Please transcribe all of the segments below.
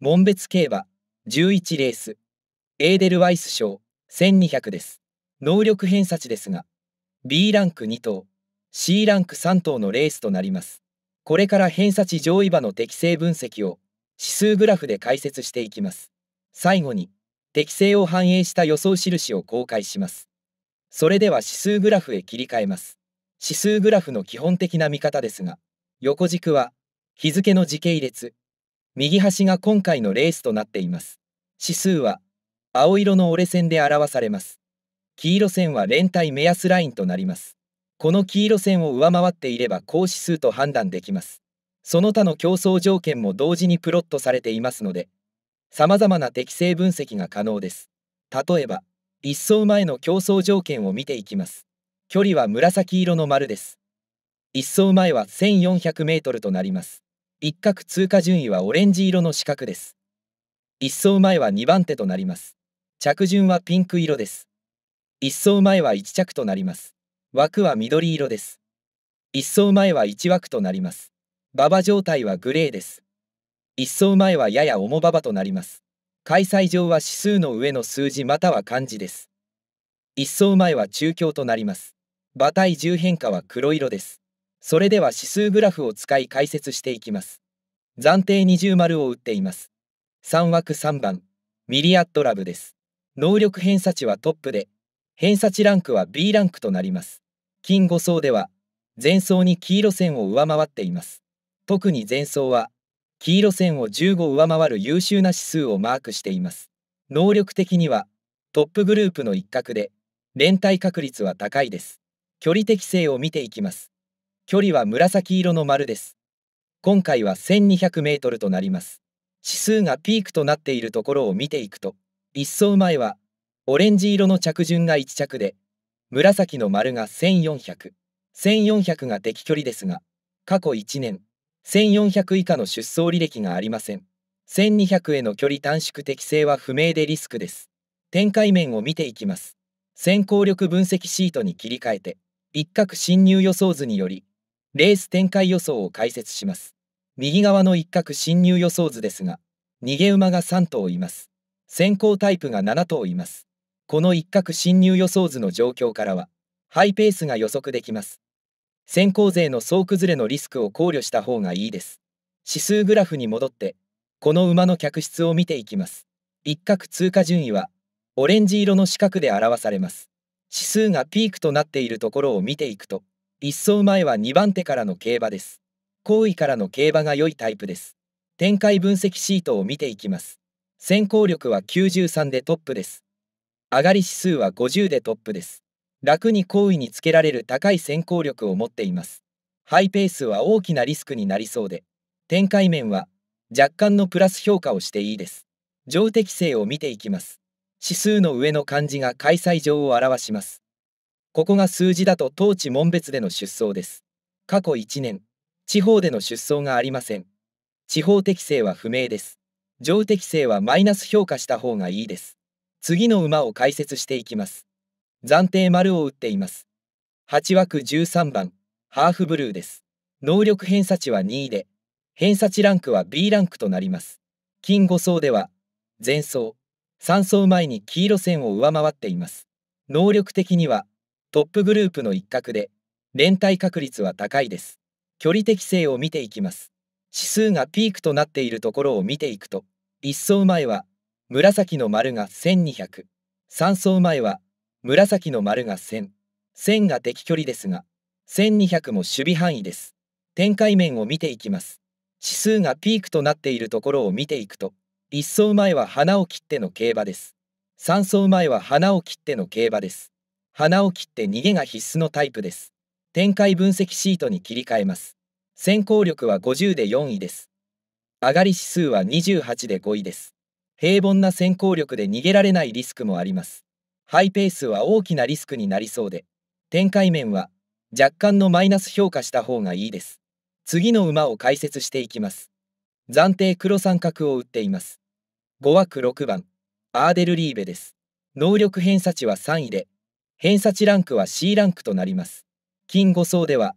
門別競馬11レースエーデルワイス賞1200です能力偏差値ですが B ランク2頭 C ランク3頭のレースとなりますこれから偏差値上位馬の適正分析を指数グラフで解説していきます最後に適正を反映した予想印を公開しますそれでは指数グラフへ切り替えます指数グラフの基本的な見方ですが横軸は日付の時系列右端が今回のレースとなっています。指数は青色の折れ線で表されます。黄色線は連帯目安ラインとなります。この黄色線を上回っていれば高指数と判断できます。その他の競争条件も同時にプロットされていますので、様々な適正分析が可能です。例えば、1走前の競争条件を見ていきます。距離は紫色の丸です。1走前は1400メートルとなります。一角通過順位はオレンジ色の四角です。一走前は2番手となります。着順はピンク色です。一走前は1着となります。枠は緑色です。一走前は1枠となります。馬場状態はグレーです。一走前はやや重馬場となります。開催場は指数の上の数字または漢字です。一走前は中京となります。馬体重変化は黒色です。それでは指数グラフを使い解説していきます。暫定二重丸を打っています。3枠3番、ミリアットラブです。能力偏差値はトップで、偏差値ランクは B ランクとなります。金5層では、前層に黄色線を上回っています。特に前層は、黄色線を15上回る優秀な指数をマークしています。能力的には、トップグループの一角で、連帯確率は高いです。距離適性を見ていきます。距離は紫色の丸です。今回は1200メートルとなります。指数がピークとなっているところを見ていくと、一層前は、オレンジ色の着順が1着で、紫の丸が1400、1400が適距離ですが、過去1年、1400以下の出走履歴がありません。1200への距離短縮適性は不明でリスクです。展開面を見ていきます。先行力分析シートに切り替えて、一角侵入予想図により、レース展開予想を解説します。右側の一角進入予想図ですが、逃げ馬が3頭います。先行タイプが7頭います。この一角進入予想図の状況からは、ハイペースが予測できます。先行勢の総崩れのリスクを考慮した方がいいです。指数グラフに戻って、この馬の客室を見ていきます。一角通過順位は、オレンジ色の四角で表されます。指数がピークとなっているところを見ていくと、一走前は2番手からの競馬です。後位からの競馬が良いタイプです。展開分析シートを見ていきます。先行力は93でトップです。上がり指数は50でトップです。楽に後位につけられる高い先行力を持っています。ハイペースは大きなリスクになりそうで、展開面は若干のプラス評価をしていいです。上適性を見ていきます。指数の上の漢字が開催上を表します。ここが数字だと当地門別での出走です。過去1年、地方での出走がありません。地方適性は不明です。上適性はマイナス評価した方がいいです。次の馬を解説していきます。暫定丸を打っています。8枠13番、ハーフブルーです。能力偏差値は2位で、偏差値ランクは B ランクとなります。金5層では、前走、3層前に黄色線を上回っています。能力的には、トップグループの一角で、連帯確率は高いです。距離適性を見ていきます。指数がピークとなっているところを見ていくと、1層前は紫の丸が1200、3層前は紫の丸が1 0 1000が敵距離ですが、1200も守備範囲です。展開面を見ていきます。指数がピークとなっているところを見ていくと、1層前は花を切っての競馬です。3層前は花を切っての競馬です。鼻を切って逃げが必須のタイプです。展開分析シートに切り替えます。先行力は50で4位です。上がり指数は28で5位です。平凡な先行力で逃げられないリスクもあります。ハイペースは大きなリスクになりそうで、展開面は若干のマイナス評価した方がいいです。次の馬を解説していきます。暫定黒三角を打っています。5枠6番、アーデルリーベです。能力偏差値は3位で、偏差値ランクは C ランクとなります。金5層では、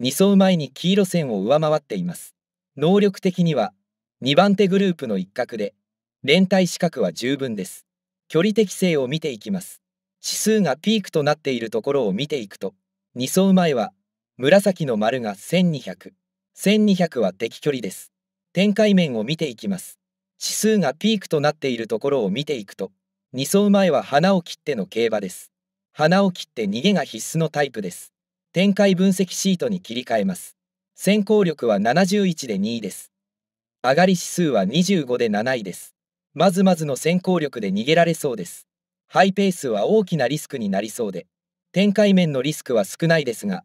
2層前に黄色線を上回っています。能力的には、2番手グループの一角で、連帯資格は十分です。距離適性を見ていきます。指数がピークとなっているところを見ていくと、2層前は、紫の丸が1200、1200は適距離です。展開面を見ていきます。指数がピークとなっているところを見ていくと、2層前は花を切っての競馬です。花を切って逃げが必須のタイプです。展開分析シートに切り替えます。先行力は71で2位です。上がり指数は25で7位です。まずまずの先行力で逃げられそうです。ハイペースは大きなリスクになりそうで、展開面のリスクは少ないですが、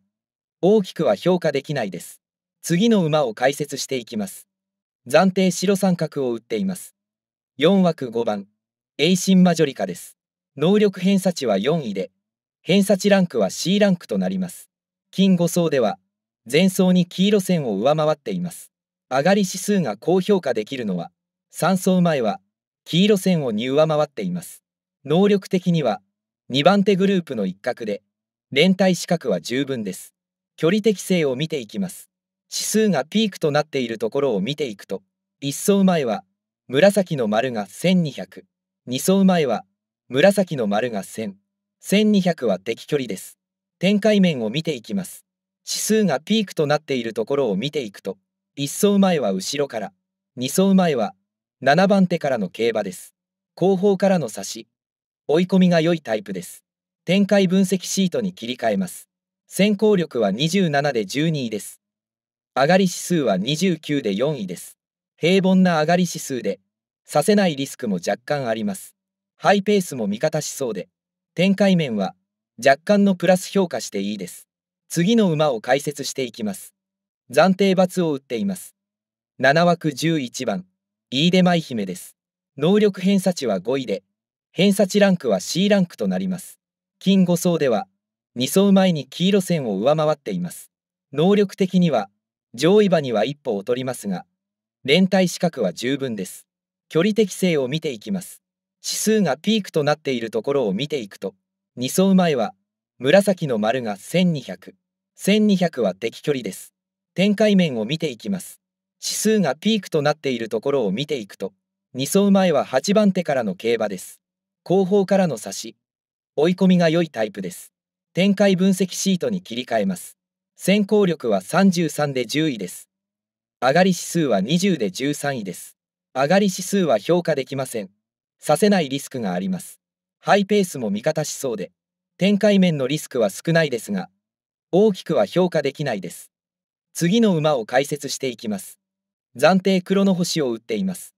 大きくは評価できないです。次の馬を解説していきます。暫定白三角を打っています。4枠5番、エイシンマジョリカです。能力偏差値は4位で、偏差値ランクは C ランクとなります。金5層では、前層に黄色線を上回っています。上がり指数が高評価できるのは、3層前は、黄色線を2上回っています。能力的には、2番手グループの一角で、連帯資格は十分です。距離適性を見ていきます。指数がピークとなっているところを見ていくと、1層前は、紫の丸が1200、2層前は、紫の丸が1000。1200は敵距離です。展開面を見ていきます。指数がピークとなっているところを見ていくと、1走前は後ろから、2走前は7番手からの競馬です。後方からの差し、追い込みが良いタイプです。展開分析シートに切り替えます。先行力は27で12位です。上がり指数は29で4位です。平凡な上がり指数で、させないリスクも若干あります。ハイペースも味方しそうで、展開面は若干のプラス評価していいです。次の馬を解説していきます。暫定罰を打っています。7枠11番、飯出舞姫です。能力偏差値は5位で、偏差値ランクは C ランクとなります。金5層では、2走前に黄色線を上回っています。能力的には、上位馬には一歩劣りますが、連帯資格は十分です。距離適性を見ていきます。指数がピークとなっているところを見ていくと2走前は紫の丸が1200、1200は敵距離です。展開面を見ていきます。指数がピークとなっているところを見ていくと、2走前は8番手からの競馬です。後方からの差し、追い込みが良いタイプです。展開分析シートに切り替えます。先行力は33で10位です。上がり指数は20で13位です。上がり指数は評価できません。させないリスクがあります。ハイペースも味方しそうで、展開面のリスクは少ないですが、大きくは評価できないです。次の馬を解説していきます。暫定黒の星を打っています。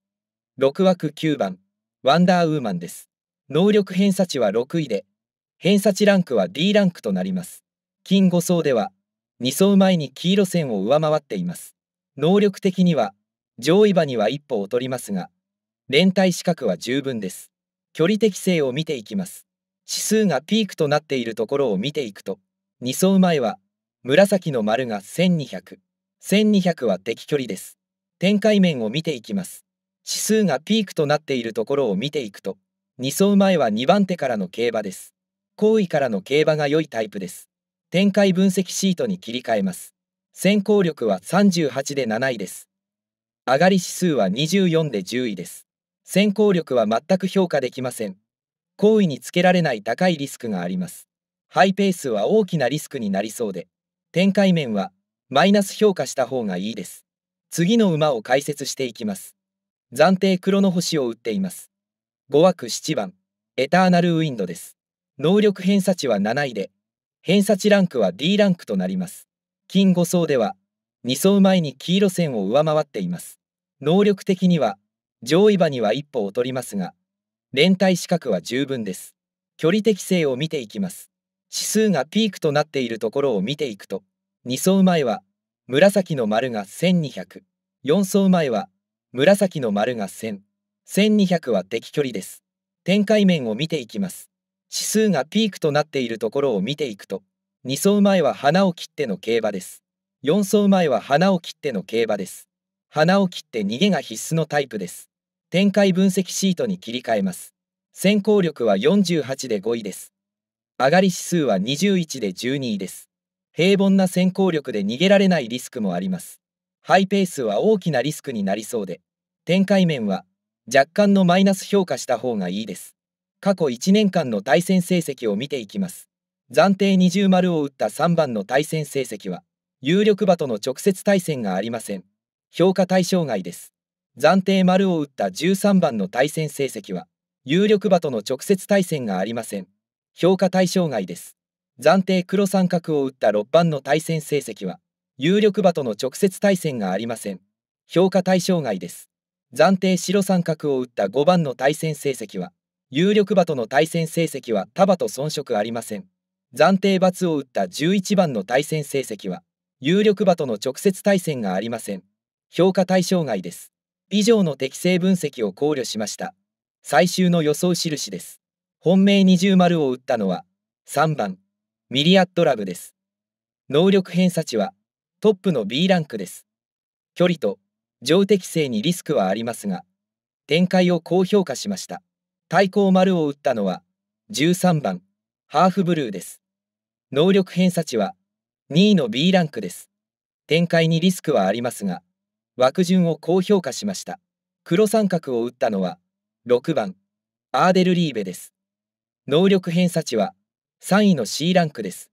6枠9番、ワンダーウーマンです。能力偏差値は6位で、偏差値ランクは D ランクとなります。金5層では、2層前に黄色線を上回っています。能力的には、上位馬には一歩劣りますが、連帯資格は十分です。距離適性を見ていきます。指数がピークとなっているところを見ていくと、2走前は、紫の丸が1200、1200は適距離です。展開面を見ていきます。指数がピークとなっているところを見ていくと、2走前は2番手からの競馬です。後位からの競馬が良いタイプです。展開分析シートに切り替えます。先行力は38で7位です。上がり指数は24で10位です。先行力は全く評価できません。行為につけられない高いリスクがあります。ハイペースは大きなリスクになりそうで、展開面はマイナス評価した方がいいです。次の馬を解説していきます。暫定黒の星を打っています。5枠7番、エターナルウィンドです。能力偏差値は7位で、偏差値ランクは D ランクとなります。金5層では、2層前に黄色線を上回っています。能力的には、上位馬には一歩劣りますが、連帯資格は十分です。距離適性を見ていきます。指数がピークとなっているところを見ていくと、2走前は紫の丸が1200、4走前は紫の丸が1000、1200は敵距離です。展開面を見ていきます。指数がピークとなっているところを見ていくと、2走前は花を切っての競馬です。4走前は花を切っての競馬です。花を切って逃げが必須のタイプです。展開分析シートに切り替えます。先行力は48で5位です。上がり指数は21で12位です。平凡な先行力で逃げられないリスクもあります。ハイペースは大きなリスクになりそうで、展開面は若干のマイナス評価した方がいいです。過去1年間の対戦成績を見ていきます。暫定20丸を打った3番の対戦成績は、有力馬との直接対戦がありません。評価対象外です。暫定丸を打った13番の対戦成績は、有力馬との直接対戦がありません。評価対象外です。暫定黒三角を打った6番の対戦成績は、有力馬との直接対戦がありません。評価対象外です。暫定白三角を打った5番の対戦成績は、有力馬との対戦成績は束と遜色ありません。暫定罰を打った11番の対戦成績は、有力馬との直接対戦がありません。評価対象外です。以上の適正分析を考慮しました。最終の予想印です。本命二重丸を打ったのは3番ミリアットラブです。能力偏差値はトップの B ランクです。距離と上適性にリスクはありますが、展開を高評価しました。対抗丸を打ったのは13番ハーフブルーです。能力偏差値は2位の B ランクです。展開にリスクはありますが、枠順を高評価しました。黒三角を打ったのは、6番、アーデルリーベです。能力偏差値は、3位の C ランクです。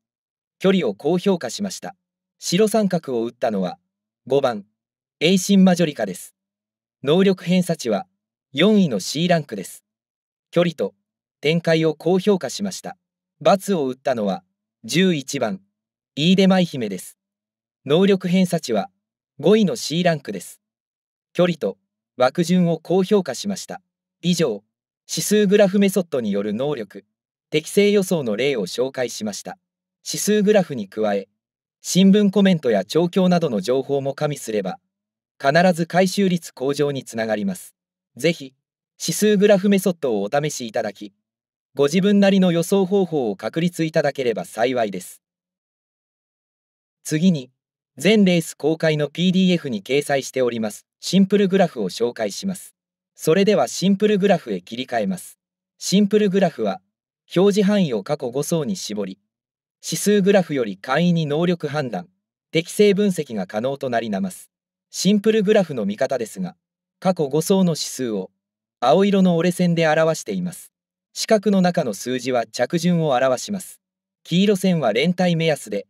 距離を高評価しました。白三角を打ったのは、5番、エイシンマジョリカです。能力偏差値は、4位の C ランクです。距離と、展開を高評価しました。×を打ったのは、11番、イーデマイヒメです。能力偏差値は、5位の C ランクです。距離と枠順を高評価しました。以上、指数グラフメソッドによる能力、適正予想の例を紹介しました。指数グラフに加え、新聞コメントや調教などの情報も加味すれば、必ず回収率向上につながります。ぜひ、指数グラフメソッドをお試しいただき、ご自分なりの予想方法を確立いただければ幸いです。次に、全レース公開の PDF に掲載しております。シンプルグラフを紹介します。それではシンプルグラフへ切り替えます。シンプルグラフは、表示範囲を過去5層に絞り、指数グラフより簡易に能力判断、適正分析が可能となりなます。シンプルグラフの見方ですが、過去5層の指数を、青色の折れ線で表しています。四角の中の数字は着順を表します。黄色線は連帯目安で、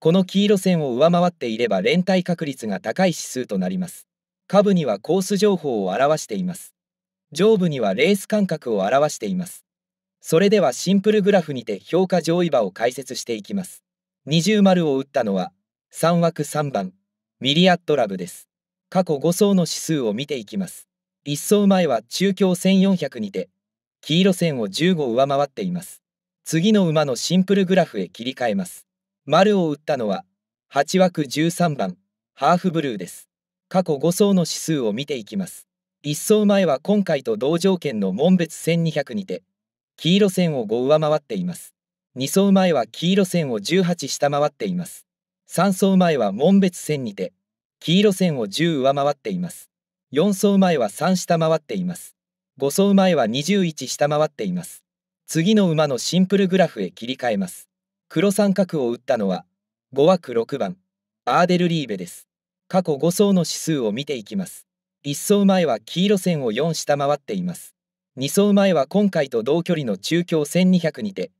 この黄色線を上回っていれば連帯確率が高い指数となります。下部にはコース情報を表しています。上部にはレース間隔を表しています。それではシンプルグラフにて評価上位馬を解説していきます。二重丸を打ったのは3枠3番ミリアットラブです。過去5層の指数を見ていきます。1層前は中京1400にて黄色線を15上回っています。次の馬のシンプルグラフへ切り替えます。丸を打ったのは8枠13番ハーフブルーです過去5層の指数を見ていきます1走前は今回と同条件の門別1200にて黄色線を5上回っています2走前は黄色線を18下回っています3走前は門別線にて黄色線を10上回っています4走前は3下回っています5走前は21下回っています次の馬のシンプルグラフへ切り替えます黒三角を打ったのは5枠6番アーデルリーベです過去5走の指数を見ていきます1走前は黄色線を4下回っています2走前は今回と同距離の中京1200にて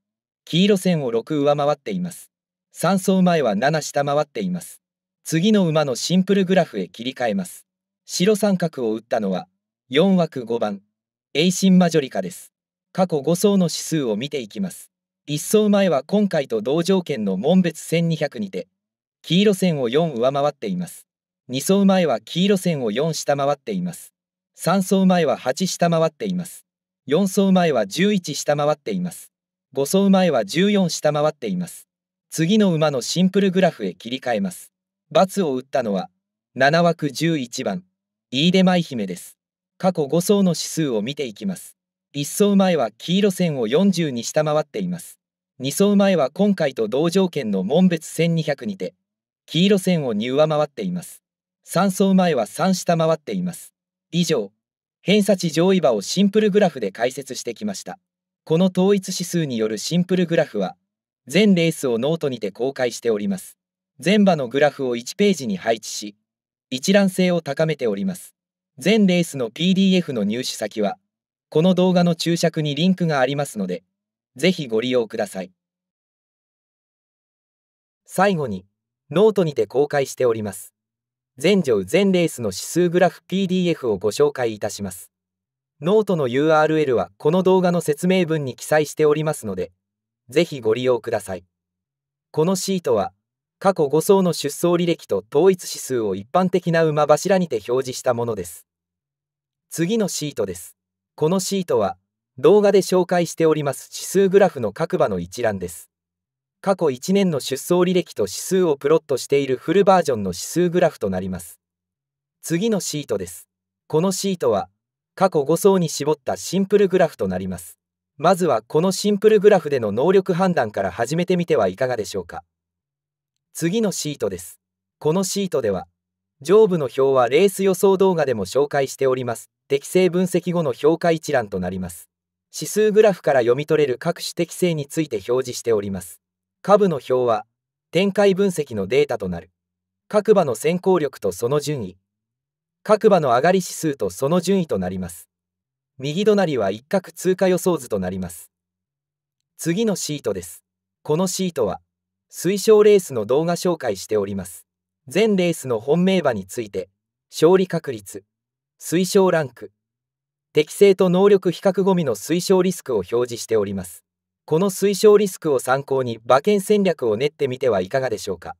黄色線を6上回っています3走前は7下回っています次の馬のシンプルグラフへ切り替えます白三角を打ったのは4枠5番エイシンマジョリカです過去5走の指数を見ていきます一走前は今回と同条件の門別1200にて、黄色線を4上回っています。2走前は黄色線を4下回っています。3走前は8下回っています。4走前は11下回っています。5走前は14下回っています。次の馬のシンプルグラフへ切り替えます。×を打ったのは、7枠11番、飯出舞姫です。過去5走の指数を見ていきます。1走前は黄色線を40に下回っています。2走前は今回と同条件の門別1200にて、黄色線を2上回っています。3走前は3下回っています。以上、偏差値上位場をシンプルグラフで解説してきました。この統一指数によるシンプルグラフは、全レースをノートにて公開しております。全場のグラフを1ページに配置し、一覧性を高めております。全レースの PDF の入手先は、この動画の注釈にリンクがありますので、ぜひご利用ください。最後に、ノートにて公開しております。全乗全レースの指数グラフ PDF をご紹介いたします。ノートの URL はこの動画の説明文に記載しておりますので、ぜひご利用ください。このシートは、過去5層の出走履歴と統一指数を一般的な馬柱にて表示したものです。次のシートです。このシートは動画で紹介しております指数グラフの各場の一覧です。過去1年の出走履歴と指数をプロットしているフルバージョンの指数グラフとなります。次のシートです。このシートは過去5層に絞ったシンプルグラフとなります。まずはこのシンプルグラフでの能力判断から始めてみてはいかがでしょうか。次のシートです。このシートでは上部の表はレース予想動画でも紹介しております適正分析後の評価一覧となります。指数グラフから読み取れる各種適性について表示しております。株の表は、展開分析のデータとなる。各場の先行力とその順位。各場の上がり指数とその順位となります。右隣は一角通過予想図となります。次のシートです。このシートは、推奨レースの動画紹介しております。全レースの本命馬について、勝利確率、推奨ランク適正と能力比較ゴミの推奨リスクを表示しておりますこの推奨リスクを参考に馬券戦略を練ってみてはいかがでしょうか